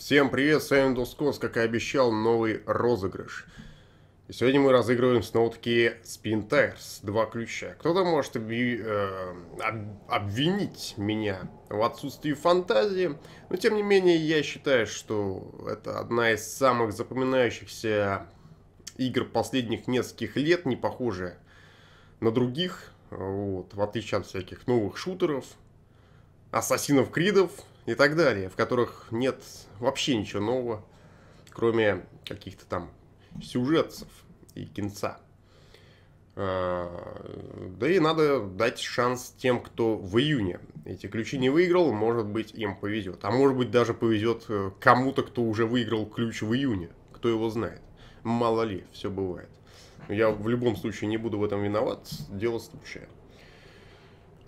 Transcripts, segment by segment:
Всем привет, с вами Доскос, как и обещал, новый розыгрыш. И сегодня мы разыгрываем снова-таки Spin Tires, два ключа. Кто-то может обви... э... об... обвинить меня в отсутствии фантазии, но тем не менее я считаю, что это одна из самых запоминающихся игр последних нескольких лет, не похожая на других, вот, в отличие от всяких новых шутеров, ассасинов Кридов и так далее, в которых нет вообще ничего нового, кроме каких-то там сюжетцев и кинца. А, да и надо дать шанс тем, кто в июне эти ключи не выиграл, может быть им повезет. А может быть даже повезет э, кому-то, кто уже выиграл ключ в июне. Кто его знает. Мало ли, все бывает. Я в любом случае не буду в этом виноват, дело случая.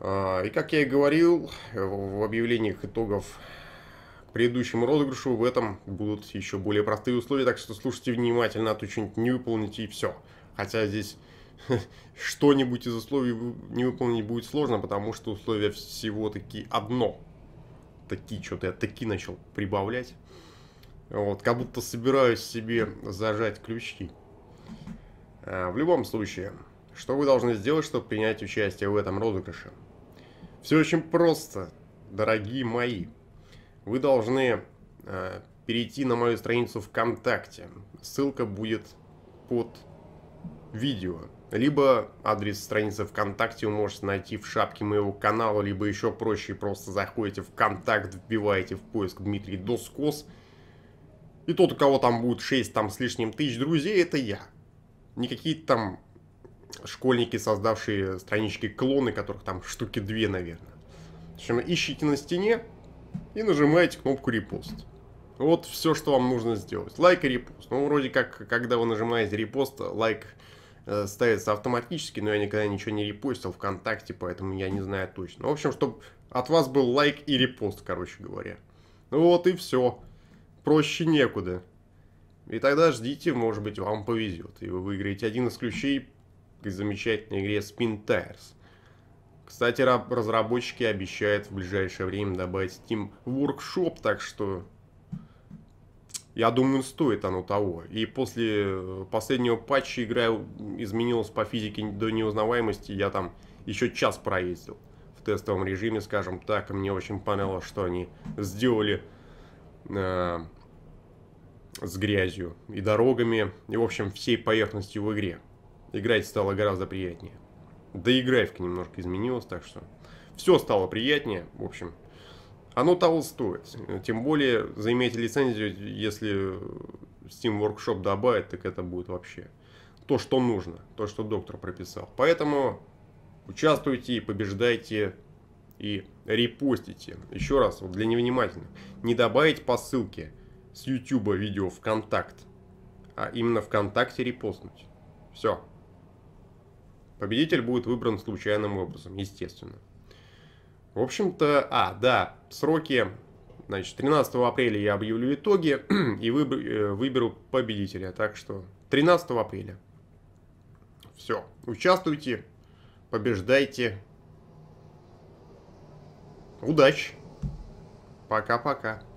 А, и как я и говорил э, в объявлениях итогов к предыдущему розыгрышу, в этом будут еще более простые условия, так что слушайте внимательно, а то что-нибудь не выполните и все. Хотя здесь что-нибудь из условий не выполнить будет сложно, потому что условия всего-таки одно. Такие что-то я таки начал прибавлять. Вот, как будто собираюсь себе зажать крючки. А, в любом случае, что вы должны сделать, чтобы принять участие в этом розыгрыше? Все очень просто, дорогие мои. Вы должны э, перейти на мою страницу ВКонтакте. Ссылка будет под видео. Либо адрес страницы ВКонтакте вы можете найти в шапке моего канала, либо еще проще, просто заходите в ВКонтакт, вбиваете в поиск Дмитрий Доскос. И тот, у кого там будет 6 там, с лишним тысяч друзей, это я. Не какие-то там школьники, создавшие странички клоны, которых там штуки две, наверное. В общем, ищите на стене и нажимаете кнопку репост. Вот все, что вам нужно сделать. Лайк и репост. Ну, вроде как, когда вы нажимаете репост, лайк э, ставится автоматически, но я никогда ничего не репостил ВКонтакте, поэтому я не знаю точно. В общем, чтобы от вас был лайк и репост, короче говоря. Ну вот и все. Проще некуда. И тогда ждите, может быть, вам повезет, и вы выиграете один из ключей замечательной игре Spin Tires. Кстати, разработчики обещают в ближайшее время добавить Steam Workshop, так что я думаю, стоит оно того. И после э, последнего патча игра изменилась по физике до неузнаваемости. Я там еще час проездил в тестовом режиме, скажем так. И мне очень понравилось, что они сделали э, с грязью и дорогами, и, в общем, всей поверхностью в игре играть стало гораздо приятнее. Да и графика немножко изменилась, так что все стало приятнее, в общем. Оно того стоит. Тем более, заимейте лицензию, если Steam Workshop добавит, так это будет вообще то, что нужно, то, что доктор прописал. Поэтому участвуйте, и побеждайте и репостите. Еще раз, вот для невнимательных, не добавить по ссылке с YouTube видео ВКонтакт, а именно ВКонтакте репостнуть. Все. Победитель будет выбран случайным образом, естественно. В общем-то, а, да, сроки. Значит, 13 апреля я объявлю итоги и выберу, э, выберу победителя. Так что 13 апреля. Все. Участвуйте, побеждайте. Удачи. Пока-пока.